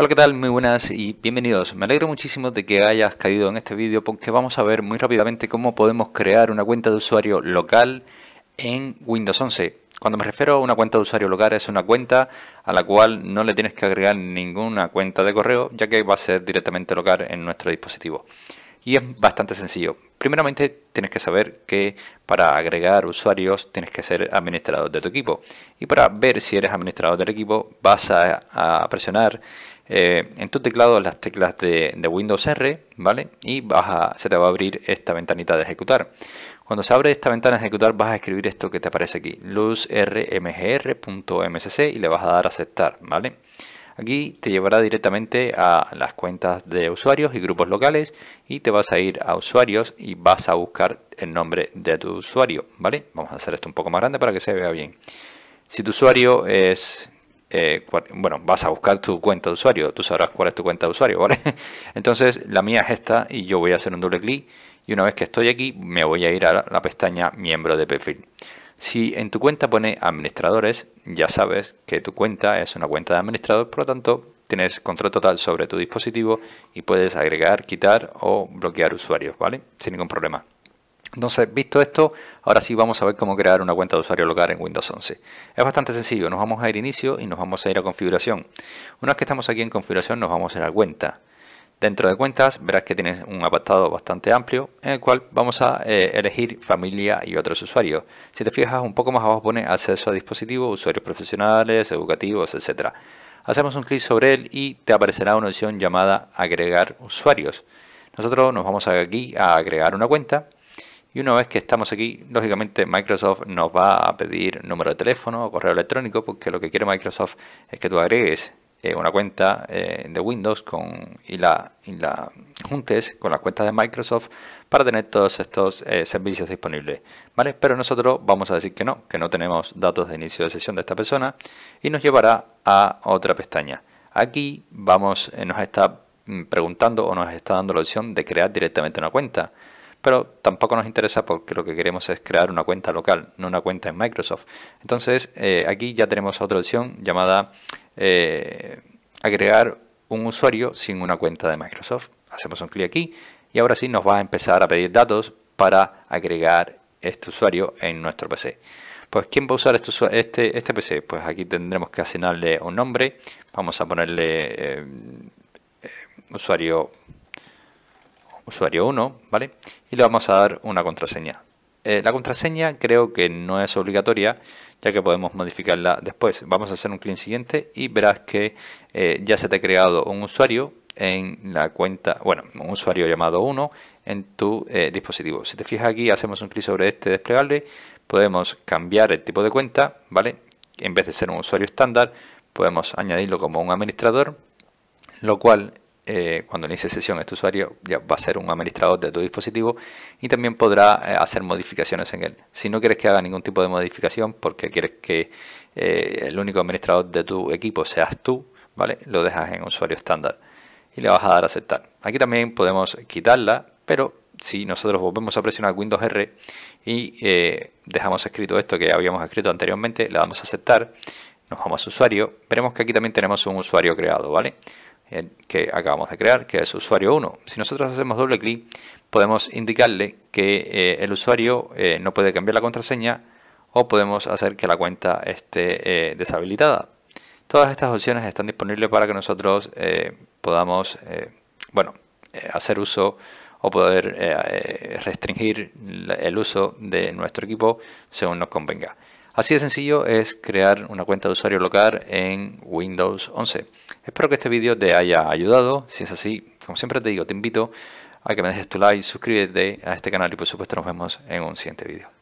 Hola, ¿qué tal? Muy buenas y bienvenidos. Me alegro muchísimo de que hayas caído en este vídeo porque vamos a ver muy rápidamente cómo podemos crear una cuenta de usuario local en Windows 11. Cuando me refiero a una cuenta de usuario local es una cuenta a la cual no le tienes que agregar ninguna cuenta de correo ya que va a ser directamente local en nuestro dispositivo. Y es bastante sencillo. Primeramente tienes que saber que para agregar usuarios tienes que ser administrador de tu equipo. Y para ver si eres administrador del equipo vas a, a presionar eh, en tu teclado las teclas de, Windows R, ¿vale? Y se te va a abrir esta ventanita de ejecutar. Cuando se abre esta ventana de ejecutar vas a escribir esto que te aparece aquí, luzrmgr.msc y le vas a dar a aceptar, ¿vale? Aquí te llevará directamente a las cuentas de usuarios y grupos locales y te vas a ir a usuarios y vas a buscar el nombre de tu usuario, ¿vale? Vamos a hacer esto un poco más grande para que se vea bien. Si tu usuario es eh, bueno, vas a buscar tu cuenta de usuario, tú sabrás cuál es tu cuenta de usuario, ¿vale? Entonces la mía es esta y yo voy a hacer un doble clic y una vez que estoy aquí me voy a ir a la pestaña miembro de perfil. Si en tu cuenta pone administradores, ya sabes que tu cuenta es una cuenta de administrador, por lo tanto tienes control total sobre tu dispositivo y puedes agregar, quitar o bloquear usuarios, ¿vale? Sin ningún problema. Entonces, visto esto, ahora sí vamos a ver cómo crear una cuenta de usuario local en Windows 11. Es bastante sencillo, nos vamos a ir a Inicio y nos vamos a ir a Configuración. Una vez que estamos aquí en Configuración, nos vamos a ir a Cuenta. Dentro de Cuentas, verás que tienes un apartado bastante amplio en el cual vamos a eh, elegir familia y otros usuarios. Si te fijas, un poco más abajo pone Acceso a dispositivos, usuarios profesionales, educativos, etc. Hacemos un clic sobre él y te aparecerá una opción llamada Agregar usuarios. Nosotros nos vamos aquí a agregar una cuenta y una vez que estamos aquí, lógicamente Microsoft nos va a pedir número de teléfono o correo electrónico, porque lo que quiere Microsoft es que tú agregues eh, una cuenta eh, de Windows con, y, la, y juntes con las cuentas de Microsoft para tener todos estos eh, servicios disponibles. ¿vale? Pero nosotros vamos a decir que no, que no tenemos datos de inicio de sesión de esta persona y nos llevará a otra pestaña. Aquí vamos, nos está mm, preguntando o nos está dando la opción de crear directamente una cuenta pero tampoco nos interesa porque lo que queremos es crear una cuenta local, no una cuenta en Microsoft. Entonces eh, aquí ya tenemos otra opción llamada eh, agregar un usuario sin una cuenta de Microsoft. Hacemos un clic aquí y ahora sí nos va a empezar a pedir datos para agregar este usuario en nuestro PC. Pues ¿quién va a usar este, este, este PC? Pues aquí tendremos que asignarle un nombre. Vamos a ponerle eh, usuario usuario 1, ¿vale? Y le vamos a dar una contraseña. Eh, la contraseña creo que no es obligatoria, ya que podemos modificarla después. Vamos a hacer un clic siguiente y verás que eh, ya se te ha creado un usuario en la cuenta, bueno, un usuario llamado 1 en tu eh, dispositivo. Si te fijas aquí, hacemos un clic sobre este desplegable, podemos cambiar el tipo de cuenta, ¿vale? En vez de ser un usuario estándar, podemos añadirlo como un administrador, lo cual eh, cuando inicie sesión este usuario ya va a ser un administrador de tu dispositivo y también podrá eh, hacer modificaciones en él. Si no quieres que haga ningún tipo de modificación porque quieres que eh, el único administrador de tu equipo seas tú, ¿vale? Lo dejas en usuario estándar y le vas a dar a aceptar. Aquí también podemos quitarla, pero si nosotros volvemos a presionar Windows R y dejamos escrito esto que habíamos escrito anteriormente, le damos a aceptar, nos vamos a usuario, veremos que aquí también tenemos un usuario creado, ¿vale? que acabamos de crear, que es usuario 1. Si nosotros hacemos doble clic, podemos indicarle que eh, el usuario eh, no puede cambiar la contraseña o podemos hacer que la cuenta esté eh, deshabilitada. Todas estas opciones están disponibles para que nosotros podamos bueno, hacer uso o poder restringir el uso de nuestro equipo según nos convenga. Así de sencillo es crear una cuenta de usuario local en Windows 11. Espero que este vídeo te haya ayudado. Si es así, como siempre te digo, te invito a que me dejes tu like, suscríbete a este canal y por supuesto nos vemos en un siguiente vídeo.